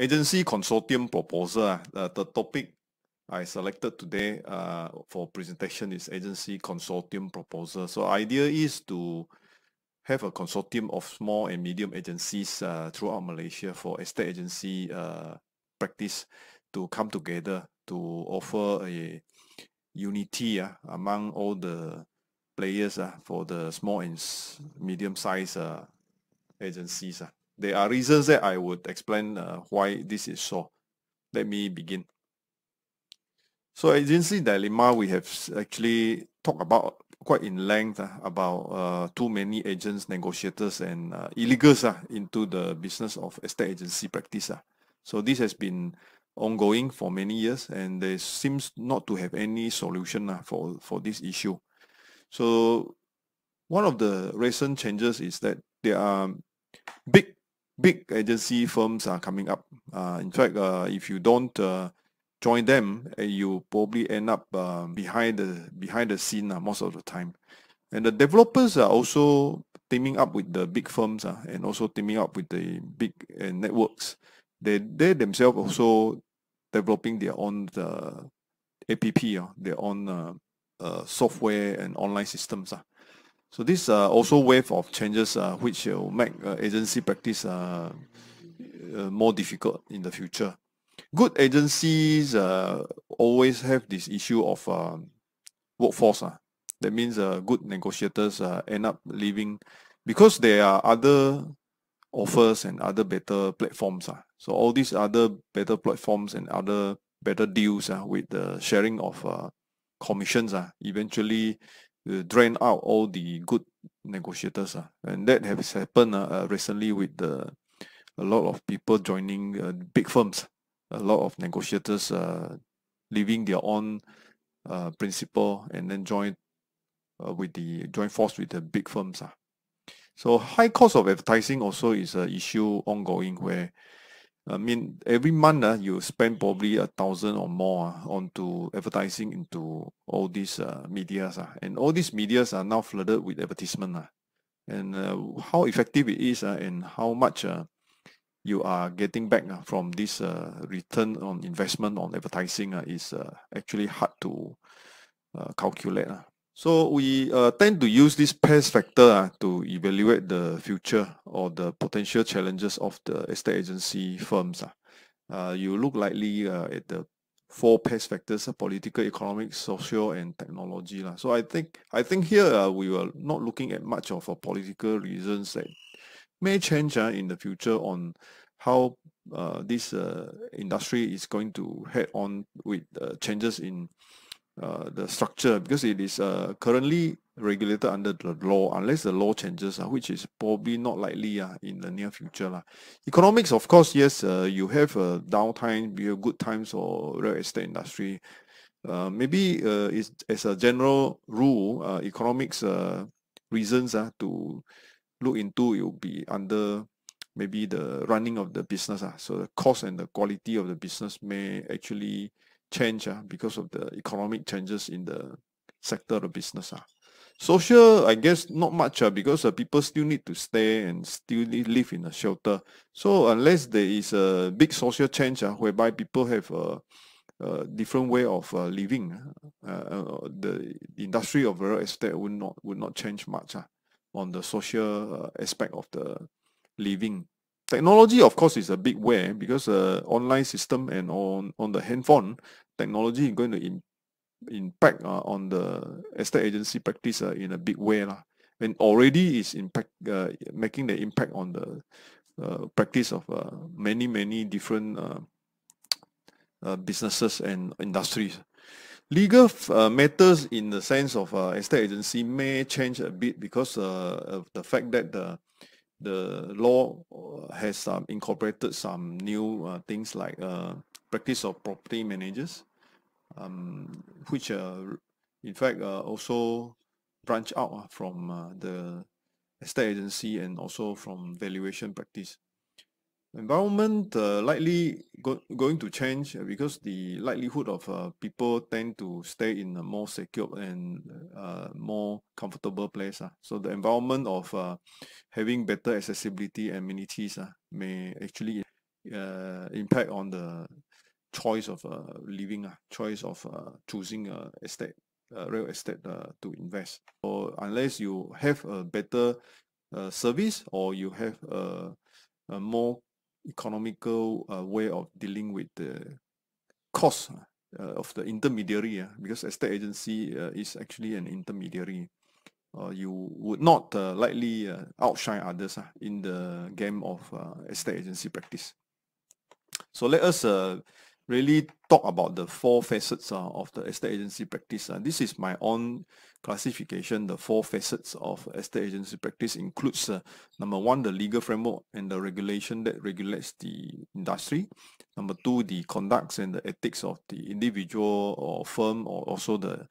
Agency consortium proposal, uh, the topic I selected today uh, for presentation is agency consortium proposal. So idea is to have a consortium of small and medium agencies uh, throughout Malaysia for estate agency uh, practice to come together to offer a unity uh, among all the players uh, for the small and medium-sized uh, agencies. There are reasons that I would explain uh, why this is so. Let me begin. So agency dilemma, we have actually talked about quite in length uh, about uh, too many agents, negotiators, and uh, illegals uh, into the business of estate agency practice. Uh. So this has been ongoing for many years, and there seems not to have any solution uh, for, for this issue. So one of the recent changes is that there are big big agency firms are coming up. Uh, in fact, uh, if you don't uh, join them, uh, you probably end up uh, behind the behind the scene most of the time. And the developers are also teaming up with the big firms uh, and also teaming up with the big networks. They they themselves also developing their own app, uh, their own software and online systems. Uh. So this uh, also wave of changes uh, which will make uh, agency practice uh, uh more difficult in the future. Good agencies uh, always have this issue of uh, workforce. Uh. That means good negotiators end up leaving because there are other offers and other better platforms. Uh. So all these other better platforms and other better deals uh, with the sharing of commissions uh, eventually drain out all the good negotiators. Uh, and that has happened ah, uh, recently with the, a lot of people joining uh, big firms. A lot of negotiators uh, leaving their own uh, principle and then join uh, with the join force with the big firms. Uh. So high cost of advertising also is an issue ongoing where I mean, every month uh, you spend probably a thousand or more uh, onto advertising into all these uh, medias. Uh, and all these medias are now flooded with advertisement. Uh, and uh, how effective it is uh, and how much uh, you are getting back uh, from this uh, return on investment on advertising uh, is uh, actually hard to uh, calculate. Uh. So we uh, tend to use this past factor uh, to evaluate the future or the potential challenges of the estate agency firms. Uh. uh you look likely uh, at the four past factors, uh, political, economic, social, and technology. Uh. So I think I think here we were not looking at much of a political reasons that may change in the future on how this industry is going to head on with changes in uh, the structure because it is uh, currently regulated under the law unless the law changes, uh, which is probably not likely uh, in the near future. Uh. Economics, of course, yes, uh, you have a downtime, be a good times for real estate industry. Uh, maybe uh, is, as a general rule, uh, economics uh, reasons uh, to look into it will be under maybe the running of the business. Uh. So the cost and the quality of the business may actually change uh, because of the economic changes in the sector of business. Uh. Social, I guess not much uh, because uh, people still need to stay and still live in a shelter. So unless there is a big social change uh, whereby people have a, a different way of uh, living, uh, uh, the industry of real estate would not, would not change much uh, on the social uh, aspect of the living technology, of course, is a big way because uh, online system and on, on the handphone, technology is going to impact uh, on the estate agency practice uh, in a big way. Lah. And already is impact uh, making the impact on the uh, practice of uh, many, many different uh, businesses and industries. Legal matters in the sense of estate agency may change a bit because of the fact that the the law uh, has um, incorporated some new uh, things like uh, practice of property managers, um, which uh, in fact uh, also branch out from the estate agency and also from valuation practice environment uh, likely go going to change uh, because the likelihood of uh, people tend to stay in a more secure and uh, more comfortable place. Uh. So the environment of uh, having better accessibility amenities uh, may actually uh, impact on the choice of uh, living, uh, choice of uh, choosing uh, estate, uh, real estate uh, to invest. Or unless you have a better uh, service or you have a, uh, a more economical uh, way of dealing with the cost uh, uh, of the intermediary uh, because estate agency is actually an intermediary. you would not likely outshine others in the game of estate agency practice. So let us really talk about the four facets of the estate agency practice. this is my own classification, the four facets of estate agency practice includes uh, number one, the legal framework and the regulation that regulates the industry. Number two, the conducts and the ethics of the individual or firm or also the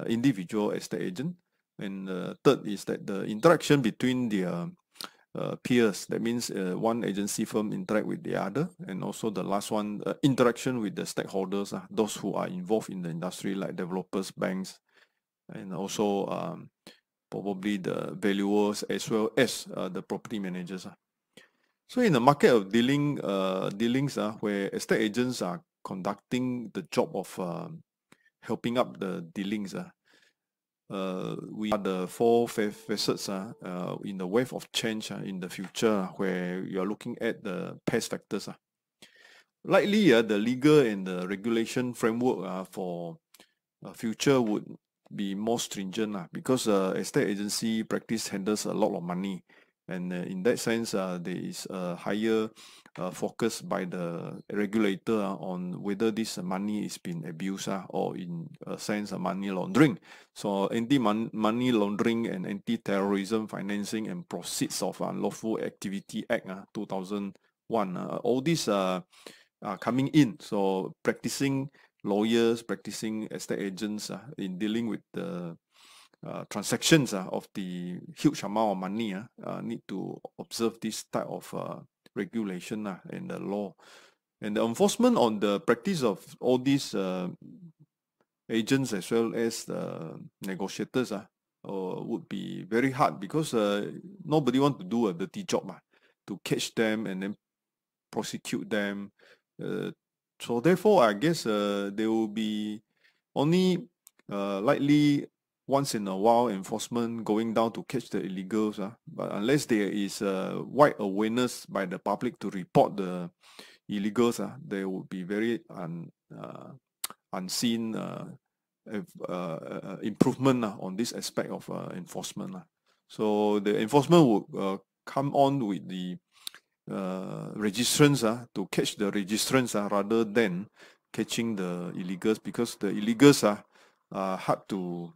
uh, individual estate agent. And uh, third is that the interaction between the uh, peers, that means uh, one agency firm interact with the other. And also the last one, uh, interaction with the stakeholders, those who are involved in the industry like developers, banks, and also um, probably the valuers as well as uh, the property managers. Uh. So in the market of dealing uh, dealings uh, where estate agents are conducting the job of uh, helping up the dealings, uh, uh, we are the four facets uh, uh, in the wave of change uh, in the future where you are looking at the pest factors. Uh. Likely uh, the legal and the regulation framework uh, for future would be more stringent lah, because uh, estate agency practice handles a lot of money. And uh, in that sense, uh, there is a higher uh, focus by the regulator uh, on whether this money is being abused uh, or in a sense uh, money laundering. So anti-money laundering and anti-terrorism financing and proceeds of unlawful activity act 2001. all these are coming in. So practicing lawyers, practicing estate agents uh, in dealing with the uh, transactions uh, of the huge amount of money uh, uh, need to observe this type of uh, regulation uh, and the law. And the enforcement on the practice of all these uh, agents as well as the negotiators uh, would be very hard because uh, nobody want to do a dirty job uh, to catch them and then prosecute them, uh, so therefore, I guess uh, there will be only uh, likely once in a while enforcement going down to catch the illegals. Uh, but unless there is a uh, wide awareness by the public to report the illegals, uh, there will be very un, uh, unseen uh, uh, improvement uh, on this aspect of enforcement. So the enforcement will come on with the uh, registrants uh, to catch the registrants uh, rather than catching the illegals because the illegals uh, are hard to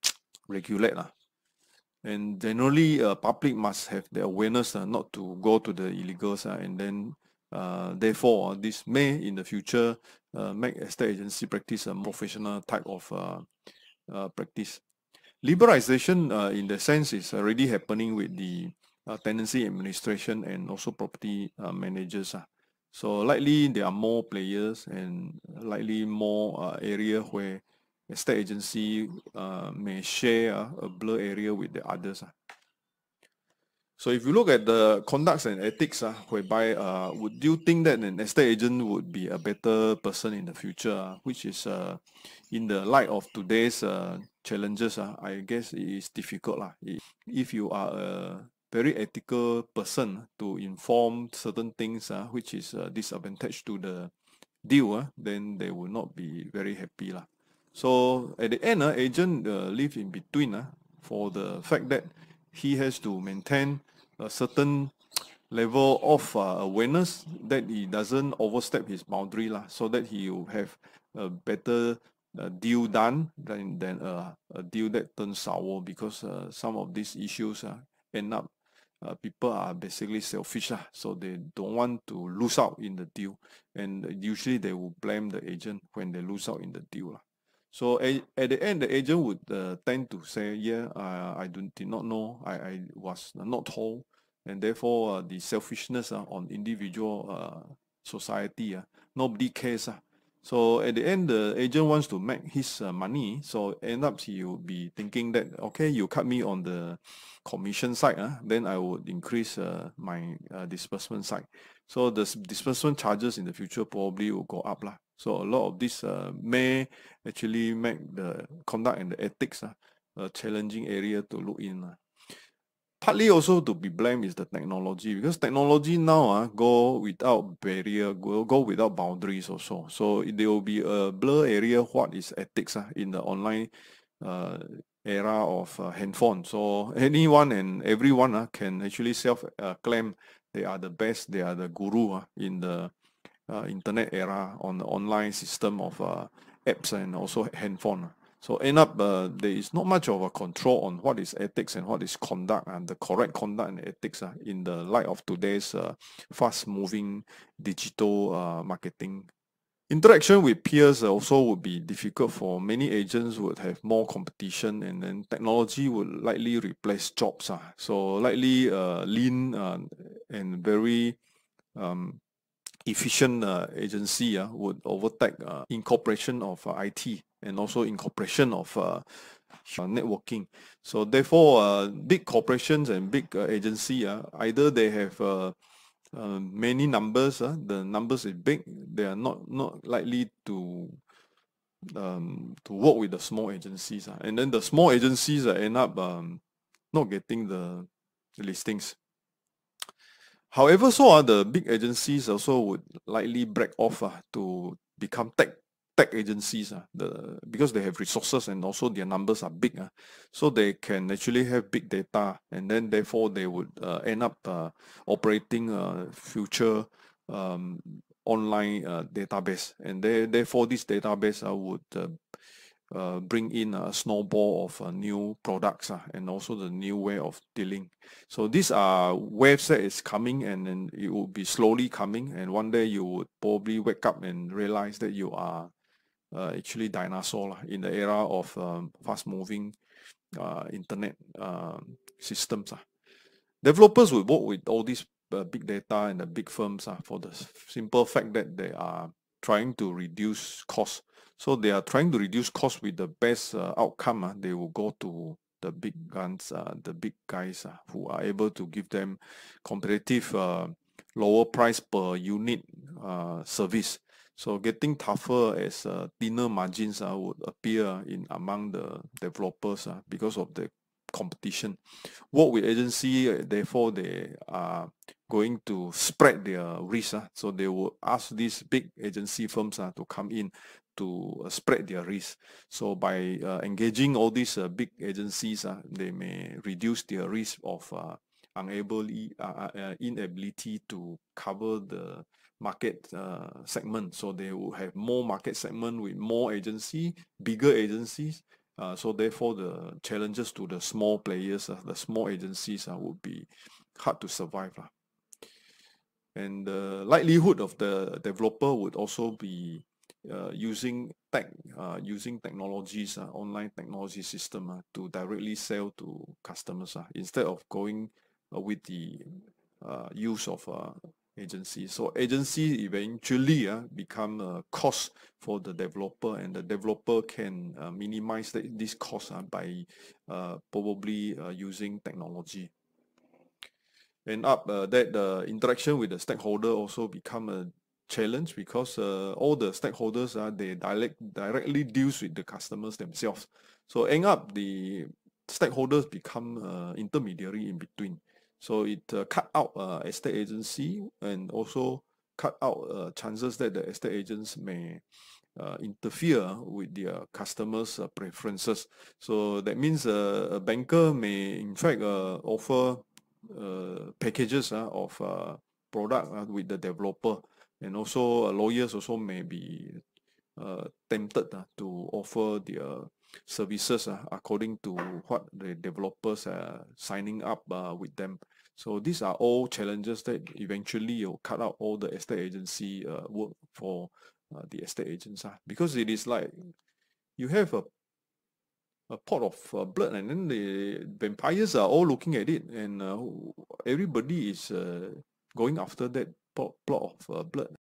regulate. Uh. And generally, uh, public must have the awareness uh, not to go to the illegals uh, and then uh, therefore, this may in the future uh, make estate agency practice a professional type of uh, uh, practice. Liberalization uh, in the sense is already happening with the uh, tenancy administration and also property uh, managers. Uh. So likely there are more players and likely more uh, area where estate agency may share a blur area with the others. Ah. So if you look at the conducts and ethics, uh, whereby uh, would you think that an estate agent would be a better person in the future, uh, which is uh, in the light of today's challenges, uh, I guess it is difficult. Uh, if you are a very ethical person ah, to inform certain things uh, which is uh, disadvantage to the deal, uh, then they will not be very happy. lah. So at the end, uh, agent uh, live in between uh, for the fact that he has to maintain a certain level of uh, awareness that he doesn't overstep his boundary lah, so that he will have a better uh, deal done than, than uh, a deal that turns sour because uh, some of these issues uh, end up uh, people are basically selfish lah, so they don't want to lose out in the deal, and usually they will blame the agent when they lose out in the deal lah. So at, at the end, the agent would uh, tend to say, "Yeah, I I do, did not know. I, I was not told," and therefore uh, the selfishness uh, on individual uh, society, uh, nobody cares so at the end, the agent wants to make his uh, money. So end up he will be thinking that, okay, you cut me on the commission side, uh, then I would increase uh, my uh, disbursement side. So the disbursement charges in the future probably will go up. Lah. So a lot of this uh, may actually make the conduct and the ethics ah, a challenging area to look in. Lah partly also to be blamed is the technology because technology now uh, go without barrier, go, go without boundaries also. So there will be a blur area what is ethics uh, in the online uh, era of uh, handphone. So anyone and everyone uh, can actually self-claim uh, they are the best, they are the guru uh, in the uh, internet era on the online system of uh, apps and also handphone. So end up, uh, there is not much of a control on what is ethics and what is conduct and the correct conduct and ethics uh, in the light of today's uh, fast-moving digital uh, marketing. Interaction with peers also would be difficult for many agents would have more competition and then technology would likely replace jobs. Uh. So likely uh, lean uh, and very um, efficient uh, agency uh, would overtake incorporation of IT and also incorporation of uh, networking. So therefore, uh, big corporations and big uh, agency, uh, either they have uh, uh, many numbers, uh, the numbers is big, they are not, not likely to um, to work with the small agencies. Uh, and then the small agencies uh, end up um, not getting the, listings. However, so are the big agencies also would likely break off uh, to become tech tech agencies, uh, the, because they have resources and also their numbers are big. Uh, so they can actually have big data and then therefore they would uh, end up uh, operating a uh, future um, online uh, database. And they, therefore this database uh, would uh, uh, bring in a snowball of uh, new products uh, and also the new way of dealing. So this uh, website is coming and then it will be slowly coming and one day you would probably wake up and realize that you are uh, actually dinosaur in the era of um, fast-moving uh, internet uh, systems. Uh. Developers will work with all these uh, big data and the big firms uh, for the simple fact that they are trying to reduce costs. So they are trying to reduce costs with the best uh, outcome. Uh, they will go to the big guns, uh, the big guys uh, who are able to give them competitive uh, lower price per unit uh, service. So getting tougher as uh, thinner margins uh, would appear in among the developers uh, because of the competition. Work with agency, uh, therefore they are going to spread their risk. Uh, so they will ask these big agency firms uh, to come in to uh, spread their risk. So by uh, engaging all these uh, big agencies, uh, they may reduce their risk of uh, unable uh, inability to cover the market uh, segment. So they will have more market segment with more agency, bigger agencies. Uh, so therefore, the challenges to the small players, uh, the small agencies, uh, would be hard to survive. Uh. And the likelihood of the developer would also be uh, using tech, uh, using technologies, uh, online technology system uh, to directly sell to customers uh, instead of going uh, with the uh, use of uh, agency. So agency eventually uh, become a cost for the developer and the developer can uh, minimize the, this cost uh, by uh, probably uh, using technology. And up uh, that the interaction with the stakeholder also become a challenge because uh, all the stakeholders are ah, they direct, directly deals with the customers themselves. So end up the stakeholders become intermediary in between. So it uh, cut out uh, estate agency and also cut out uh, chances that the estate agents may uh, interfere with their customers' uh, preferences. So that means uh, a banker may in fact uh, offer packages of product with the developer and also lawyers also may be tempted to offer their services uh, according to what the developers are signing up uh, with them. So these are all challenges that eventually you'll cut out all the estate agency uh, work for uh, the estate agents uh, because it is like you have a a pot of uh, blood and then the vampires are all looking at it and uh, everybody is going after that pot, plot of blood.